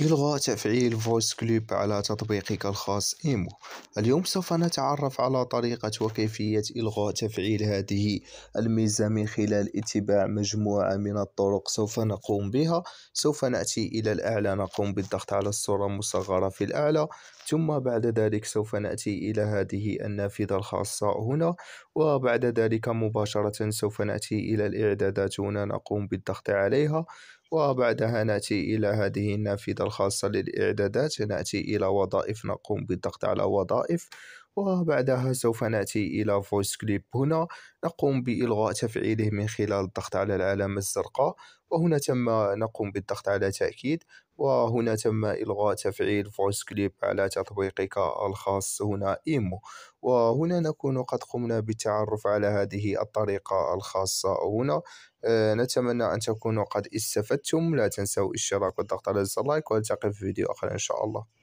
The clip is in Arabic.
يلغى تفعيل فويس كليب على تطبيقك الخاص إيمو اليوم سوف نتعرف على طريقة وكيفية إلغاء تفعيل هذه الميزة من خلال اتباع مجموعة من الطرق سوف نقوم بها سوف نأتي إلى الأعلى نقوم بالضغط على الصورة المصغرة في الأعلى ثم بعد ذلك سوف نأتي إلى هذه النافذة الخاصة هنا وبعد ذلك مباشرة سوف نأتي إلى الإعدادات هنا نقوم بالضغط عليها وبعدها نأتي إلى هذه النافذة الخاصة للإعدادات نأتي إلى وظائف نقوم بالضغط على وظائف وبعدها سوف نأتي إلى فويس كليب هنا نقوم بإلغاء تفعيله من خلال الضغط على العلامة الزرقاء وهنا تم نقوم بالضغط على تأكيد وهنا تم إلغاء تفعيل فويس كليب على تطبيقك الخاص هنا إيمو وهنا نكون قد قمنا بالتعرف على هذه الطريقة الخاصة هنا أه نتمنى أن تكونوا قد استفدتم لا تنسوا الاشتراك والضغط على الزر لايك والتقي في فيديو آخر إن شاء الله